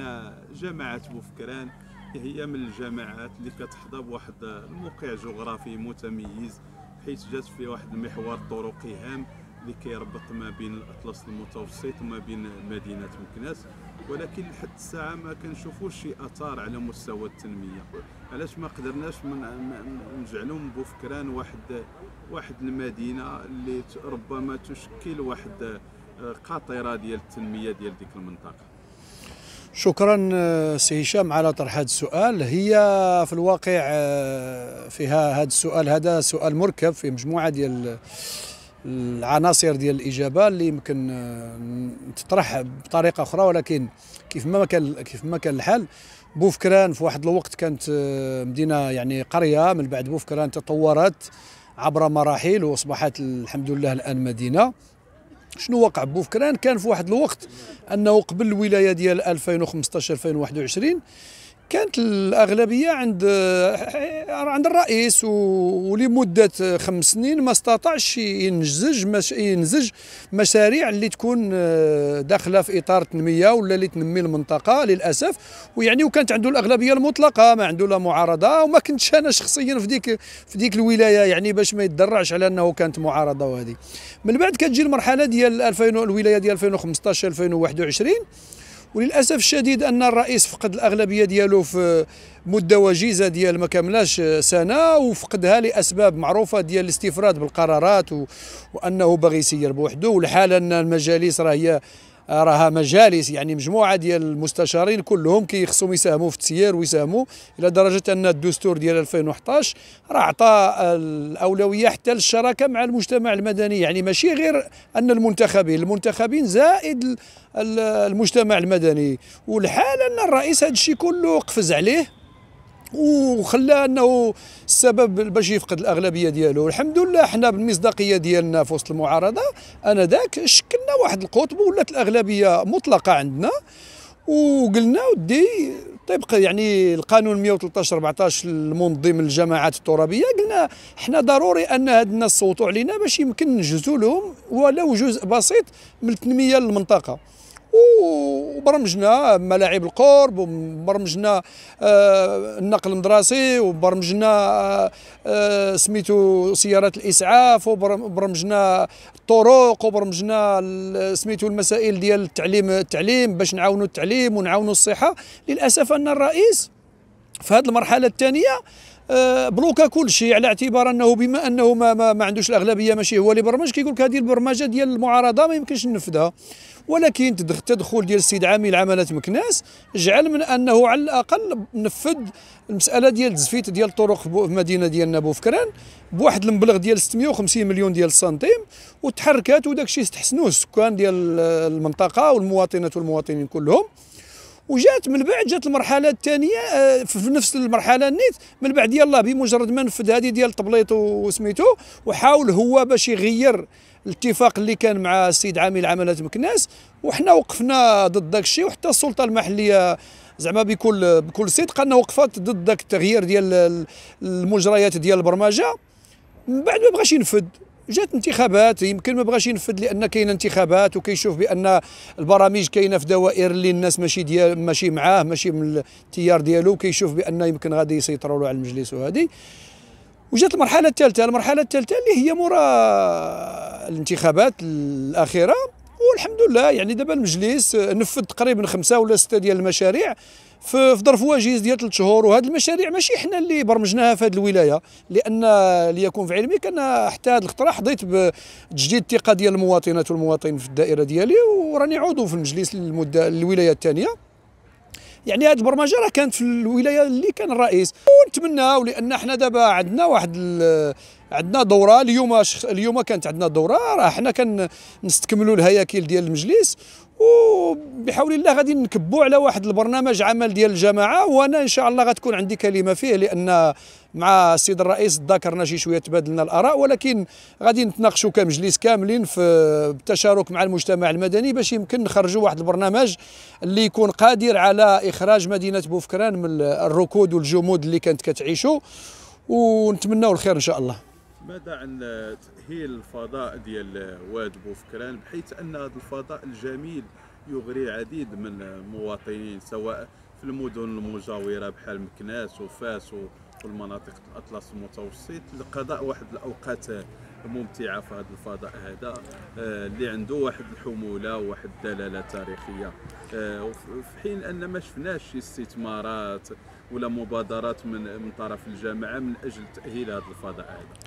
ان جماعه بوفكران هي من الجماعات اللي كتحظى بواحد الموقع جغرافي متميز حيث جات في واحد المحور طرقي هام اللي كيربط ما بين الاطلس المتوسط وما بين مدينه مكناس ولكن لحد الساعه ما كنشوفوش شي اثار على مستوى التنميه علاش ما قدرناش نجعلوا من بوفكران واحد واحد المدينه اللي ربما تشكل واحد قاطره ديال التنميه ديال ديك المنطقه شكرا آه، سي هشام على طرح هذا السؤال هي في الواقع آه، فيها هذا السؤال هذا سؤال مركب في مجموعه ديال العناصر ديال الاجابه اللي يمكن آه، تطرح بطريقه اخرى ولكن كيف ما كان كيف ما كان الحال بوفكران في واحد الوقت كانت مدينه يعني قريه من بعد بوفكران تطورت عبر مراحل واصبحت الحمد لله الان مدينه شنو وقع بوفكران كان في واحد الوقت انه قبل الولايه ديال 2015 2021 كانت الاغلبيه عند عند الرئيس ولمده خمس سنين ما استطاعش ينجزج مش ينزج مشاريع اللي تكون داخله في اطار التنميه ولا اللي تنمي المنطقه للاسف ويعني وكانت عنده الاغلبيه المطلقه ما عنده لا معارضه وما كنتش انا شخصيا في ديك في ديك الولايه يعني باش ما يتدرعش على انه كانت معارضه وهذه من بعد كتجي المرحله ديال 2000 الولايه ديال 2015 2021 وللاسف الشديد ان الرئيس فقد الاغلبيه ديالو في مده وجيزه ديال ما كملاش سنه وفقدها لاسباب معروفه ديال الاستفراد بالقرارات وانه باغي يسير بوحده والحاله ان المجالس راه هي راها مجالس يعني مجموعه ديال المستشارين كلهم كيخصهم يساهموا في التسيير ويساهموا الى درجه ان الدستور ديال 2011 راه عطى الاولويه حتى للشراكه مع المجتمع المدني يعني ماشي غير ان المنتخبين المنتخبين زائد المجتمع المدني والحال ان الرئيس هذا الشيء كله قفز عليه وخلى انه السبب باش يفقد الاغلبيه ديالو الحمد لله حنا بالمصداقيه ديالنا في وسط المعارضه انذاك شكلنا واحد القطب ولات الاغلبيه مطلقه عندنا وقلنا ودي طبق يعني القانون 113 14 المنظم الجماعات الترابيه قلنا حنا ضروري ان هاد الناس صوتوا علينا باش يمكن نجزوا لهم ولو جزء بسيط من التنميه للمنطقه وبرمجنا ملاعب القرب وبرمجنا آه، النقل المدرسي وبرمجنا آه، آه، سميتو سيارات الاسعاف وبرمجنا الطرق وبرمجنا سميتو المسائل ديال التعليم التعليم باش نعاونوا التعليم ونعاونوا الصحه للاسف ان الرئيس في هذه المرحله الثانيه بلوكا كل شيء على اعتبار انه بما انه ما, ما, ما عندوش الاغلبيه ماشي هو اللي برمج كيقول لك هذه البرمجه ديال المعارضه ما يمكنش ننفذها ولكن التدخل ديال السيد عامل عملة مكناس جعل من انه على الاقل نفذ المساله ديال التزفيت ديال الطرق في المدينه ديالنا بوفكران بواحد المبلغ ديال 650 مليون ديال السنتيم وتحركات وداك الشيء استحسنوه السكان ديال المنطقه والمواطنات والمواطنين كلهم وجات من بعد جات المرحله الثانيه آه، في نفس المرحله النيت من بعد يلا بمجرد ما نفذ هذه ديال التبليط وسميتو وحاول هو باش يغير الاتفاق اللي كان مع السيد عامل عملات مكناس وحنا وقفنا ضد داك الشيء وحتى السلطه المحليه زعما بكل بكل صدق انه وقفت ضد داك التغيير ديال المجريات ديال البرمجه من بعد ما بغاش ينفذ جات انتخابات يمكن ما بغاش ينفذ لان كاين انتخابات وكيشوف بان البرامج كاينه في دوائر اللي الناس ماشي ديال ماشي معاه ماشي من التيار ديالو كيشوف بان يمكن غادي يسيطروا له على المجلس وهذه وجات المرحله الثالثه المرحله الثالثه اللي هي مورا الانتخابات الاخيره والحمد لله يعني دابا المجلس نفذ تقريبا خمسه ولا سته ديال المشاريع في ظرف وجيز ديال ثلاث شهور وهذه المشاريع ماشي حنا اللي برمجناها في هذه الولايه لان ليكون في علمك انا حتى هذا الخطره حظيت بتجديد الثقه ديال المواطنات والمواطنين في الدائره ديالي وراني عضو في المجلس للمده الولايه الثانيه يعني هذه البرمجه راه كانت في الولايه اللي كان الرئيس ونتمناو لان حنا دابا عندنا واحد عندنا دوره اليوم اليوم كانت عندنا دوره راه حنا كنستكملوا الهياكل ديال المجلس وبحول الله غادي نكبوا على واحد البرنامج عمل ديال الجماعه وانا ان شاء الله غتكون عندي كلمه فيه لان مع السيد الرئيس ذكرنا شي شويه تبادلنا الاراء ولكن غادي نتناقشوا كمجلس كاملين في بالتشارك مع المجتمع المدني باش يمكن نخرجوا واحد البرنامج اللي يكون قادر على اخراج مدينه بوفكران من الركود والجمود اللي كانت كتعيشوا ونتمنوا الخير ان شاء الله ماذا عن تأهيل الفضاء ديال واد بوفكران بحيث أن هذا الفضاء الجميل يغري العديد من المواطنين سواء في المدن المجاورة بحال مكناس وفاس والمناطق الأطلس المتوسط لقضاء واحد الأوقات ممتعة في هذا الفضاء هذا آه، اللي عنده واحد الحمولة وواحد الدلالة تاريخية آه، في حين أن ما شفناش شي استثمارات ولا مبادرات من من طرف الجامعة من أجل تأهيل هذا الفضاء هذا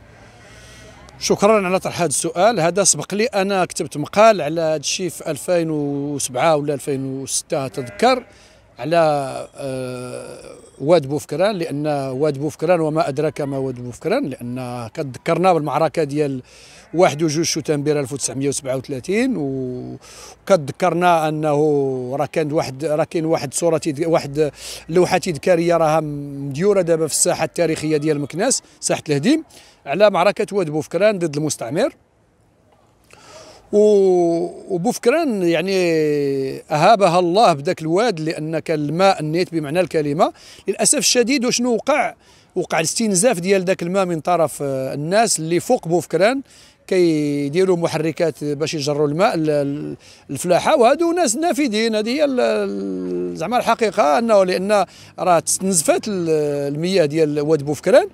شكرا على طرح هذا السؤال هذا سبق لي انا كتبت مقال على هذا الشيء في 2007 ولا 2006 تذكر على آه، واد بوفكران لان واد بوفكران وما ادراك ما واد بوفكران لان كتذكرنا بالمعركه ديال واحد وجوج شتنبير 1937 وكتذكرنا انه راه كان واحد راه كاين واحد صوره واحد لوحه تذكاريه راها مديوره دابا في الساحه التاريخيه ديال مكناس ساحه الهديم على معركه واد بوفكران ضد المستعمر وبوفكران يعني اهابها الله بداك الواد لان كان الماء النيت بمعنى الكلمه للاسف الشديد وشنو وقع وقع الاستنزاف ديال داك الماء من طرف الناس اللي فوق بوفكران كيديروا محركات باش يجروا الماء الفلاحه وهادو ناس نافذين هذه هي زعما الحقيقه انه لان راه تنزفات المياه ديال واد بوفكران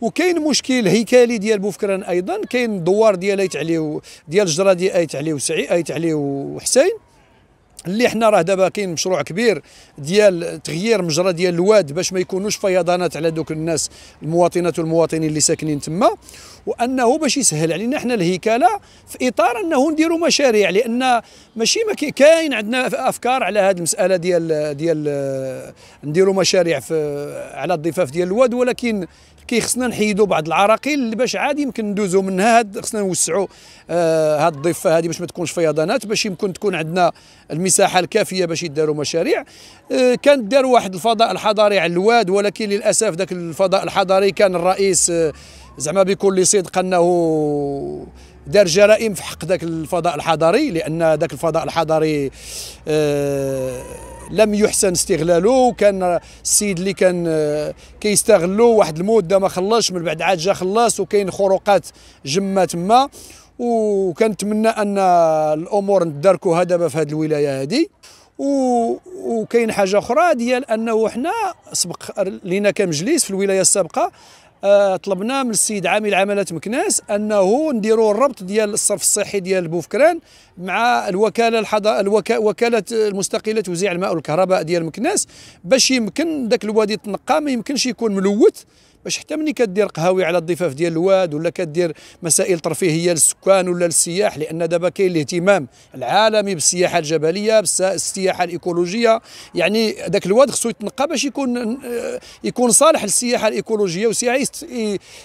وكاين مشكل هيكلي ديال بوفكران ايضا كاين دوار ديال ايت عليو ديال الجره ديال ايت عليو سعي ايت عليو حسين اللي حنا راه دابا كاين مشروع كبير ديال تغيير مجرى ديال الواد باش ما يكونوش فيضانات على دوك الناس المواطنات والمواطنين اللي ساكنين تما وانه باش يسهل علينا حنا الهيكله في اطار انه نديروا مشاريع لان ماشي ما كاين عندنا افكار على هذه المساله ديال ديال آه، نديروا مشاريع في على الضفاف ديال الواد ولكن كيخصنا نحيدوا بعض العراقيل باش عاد يمكن ندوزوا منها هاد خصنا نوسعوا آه هاد الضفه هذه باش ما تكونش فيضانات باش يمكن تكون عندنا المساحه الكافيه باش يداروا مشاريع آه كان دار واحد الفضاء الحضاري على الواد ولكن للاسف ذاك الفضاء الحضاري كان الرئيس آه زعما بكل صدق انه دار جرائم في حق ذاك الفضاء الحضاري لان ذاك الفضاء الحضاري آه لم يحسن استغلاله وكان السيد اللي كان آه، كيستغلو واحد المده ما خلصش من بعد عاد جا خلص وكاين خروقات جما تما وكنتمنى ان الامور نداركوها دابا في هذه الولايه هذه وكاين حاجه اخرى ديال انه حنا سبق لينا كمجلس في الولايه السابقه آه، طلبنا من السيد عامل عملة مكناس انه نديروا الربط ديال الصرف الصحي ديال بوفكران مع الوكاله الحض... الوك... وكاله المستقله توزيع الماء والكهرباء ديال مكناس باش يمكن ذاك الوادي تنقى ما يمكنش يكون ملوث باش حتى ملي كدير قهاوي على الضفاف ديال الواد ولا كدير مسائل ترفيهيه للسكان ولا للسياح لان دابا كاين الاهتمام العالمي بالسياحه الجبليه بالسياحه الايكولوجيه يعني ذاك الواد خصو يتنقى باش يكون آه، يكون صالح للسياحه الايكولوجيه وسياحه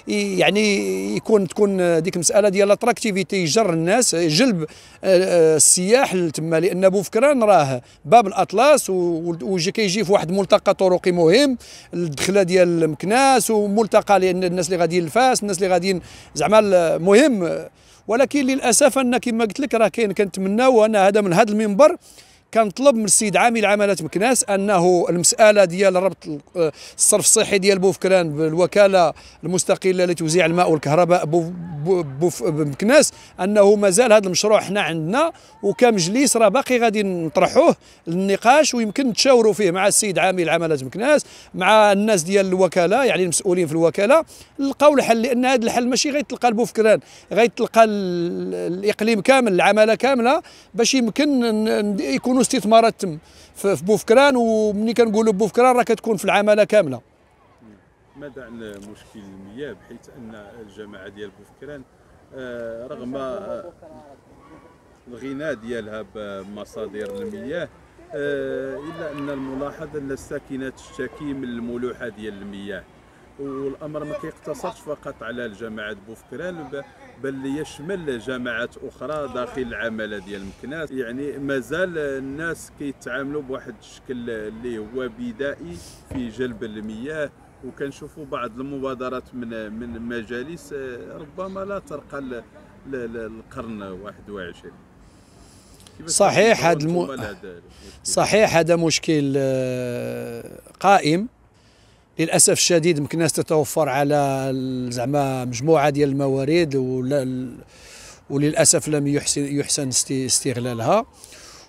يعني يكون تكون آه، ديك المساله ديال الاتراكتيفيتي يجر الناس جلب آه، السياح لتما لان بوفكران راه باب الاطلس وكيجي في واحد ملتقى طرقي مهم الدخله ديال مكناس ملتقى الناس اللي غاديين لفاس الناس اللي غاديين زعما مهم ولكن للاسف ان كما قلت لك راه كاين كنتمناو ان هذا من هذا المنبر كنطلب من السيد عامل عمله مكناس انه المساله ديال ربط آه، الصرف الصحي ديال بوفكران بالوكاله المستقله لتوزيع الماء والكهرباء بمكناس انه مازال هذا المشروع حنا عندنا وكمجلس راه باقي غادي نطرحوه للنقاش ويمكن نتشاوروا فيه مع السيد عامل عمله مكناس مع الناس ديال الوكاله يعني المسؤولين في الوكاله نلقاو الحل لان هذا الحل ماشي بوفكران لبوفكران تلقى الاقليم كامل العماله كامله باش يمكن يكونوا كيكونوا استثمارات تم في بوفكران وملي كنقولوا بوفكران راه كتكون في العماله كامله ماذا عن مشكل المياه بحيث ان الجماعه ديال بوفكران آه، رغم الغناء الغنى ديالها بمصادر المياه آه، الا ان الملاحظه ان الساكنه تشتكي من الملوحه ديال المياه والامر ما كيقتصرش فقط على جماعه بوفكران بل يشمل جماعات اخرى داخل العمل ديال مكناس يعني مازال الناس كيتعاملوا بواحد الشكل اللي هو بدائي في جلب المياه وكنشوفوا بعض المبادرات من من مجالس آه، ربما لا ترقى للقرن 21 صحيح هذا الم... صحيح هذا مشكل آه، قائم للاسف الشديد مكناس تتوفر على زعما مجموعه ديال الموارد وللاسف لم يحسن يحسن استغلالها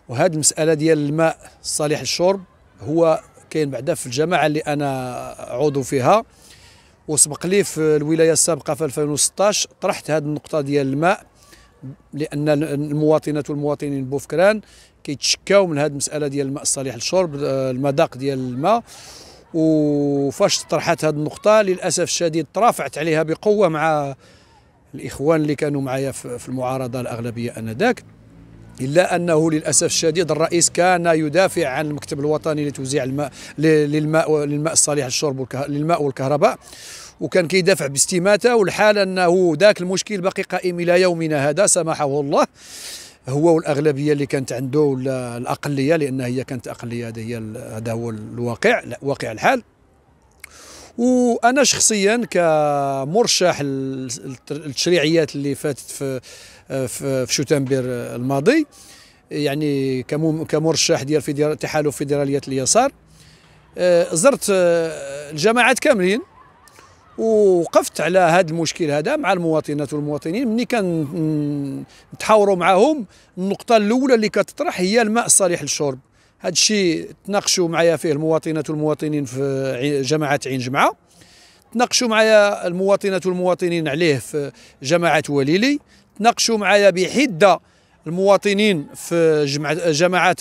وهذه المساله ديال الماء الصالح للشرب هو كاين بعدا في الجماعه اللي انا عضو فيها وسبق لي في الولايه السابقه في 2016 طرحت هذه النقطه ديال الماء لان المواطنات والمواطنين بوفكران كيتشكاو من هذه المساله ديال الماء الصالح للشرب آه، المذاق ديال الماء وفاش طرحت هذه النقطة للأسف الشديد ترافعت عليها بقوة مع الإخوان اللي كانوا معايا في المعارضة الأغلبية أنذاك إلا أنه للأسف الشديد الرئيس كان يدافع عن المكتب الوطني لتوزيع الماء للماء للماء الصالح للشرب للماء والكهرباء وكان كيدافع باستماتة والحال أنه ذاك المشكل باقي قائم إلى يومنا هذا سمحه الله هو والاغلبيه اللي كانت عنده ولا الاقليه لان هي كانت اقليه هذا هي هذا هو الواقع واقع الحال وانا شخصيا كمرشح التشريعيات اللي فاتت في في, شتنبر الماضي يعني كمرشح ديال تحالف فيدراليه اليسار آه، زرت آه، الجماعات كاملين ووقفت على هذا المشكل هذا مع المواطنات والمواطنين ملي كنتحاوروا معاهم النقطه الاولى اللي كتطرح هي الماء الصالح للشرب هذا الشيء تناقشوا معايا فيه المواطنات والمواطنين في جماعه عين جمعه تناقشوا معايا المواطنات والمواطنين عليه في جماعه وليلي تناقشوا معايا بحده المواطنين في جماعه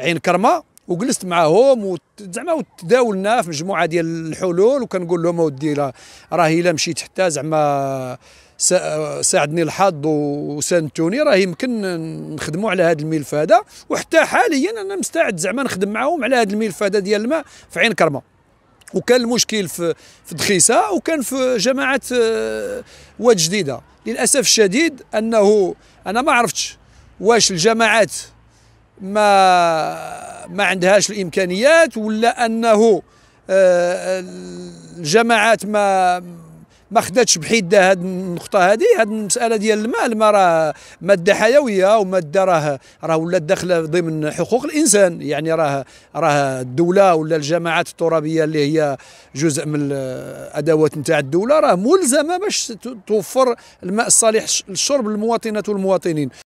عين كرمه وجلست معاهم زعما وتداولنا في مجموعه ديال الحلول وكنقول لهم اودي راهي الا مشيت حتى زعما ساعدني الحظ وسانتوني راه يمكن نخدموا على هذا الملف هذا وحتى حاليا انا مستعد زعما نخدم معاهم على هذا الملف هذا ديال الماء في عين كرمه وكان المشكل في في دخيسه وكان في جماعه آه، واد جديده للاسف الشديد انه انا ما عرفتش واش الجماعات ما ما عندهاش الامكانيات ولا انه آه، الجماعات ما ما خداتش بحده هذه النقطه هذه هذه المساله ديال الماء الماء راه ماده حيويه وماده راه راه ولات داخله ضمن حقوق الانسان يعني راه راه الدوله ولا الجماعات الترابيه اللي هي جزء من الادوات نتاع الدوله راه ملزمه باش توفر الماء الصالح للشرب للمواطنات والمواطنين